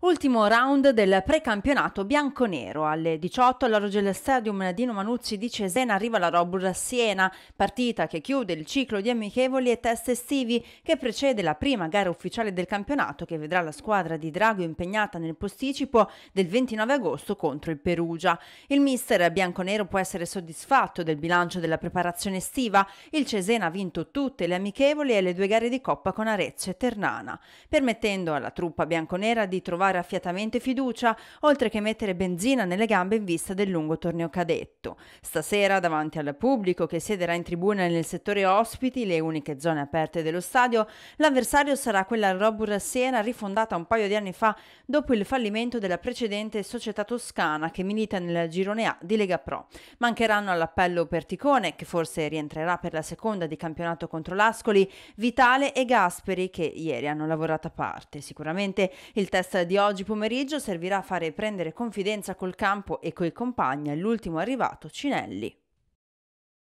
Ultimo round del precampionato bianconero. Alle 18 alla Rogello Stadium di Manuzzi di Cesena arriva la Robur Siena, partita che chiude il ciclo di amichevoli e test estivi che precede la prima gara ufficiale del campionato che vedrà la squadra di Drago impegnata nel posticipo del 29 agosto contro il Perugia. Il mister bianconero può essere soddisfatto del bilancio della preparazione estiva. Il Cesena ha vinto tutte le amichevoli e le due gare di coppa con Arezzo e Ternana, permettendo alla truppa bianconera di trovare rinnovare affiatamento e fiducia, oltre che mettere benzina nelle gambe in vista del lungo torneo cadetto. Stasera, davanti al pubblico che siederà in tribuna nel settore ospiti, le uniche zone aperte dello stadio, l'avversario sarà quella Robur Siena, rifondata un paio di anni fa dopo il fallimento della precedente società toscana che milita nel girone A di Lega Pro. Mancheranno all'appello Perticone, che forse rientrerà per la seconda di campionato contro l'Ascoli, Vitale e Gasperi, che ieri hanno lavorato a parte. Sicuramente il test di oggi pomeriggio servirà a fare prendere confidenza col campo e coi compagni all'ultimo arrivato Cinelli.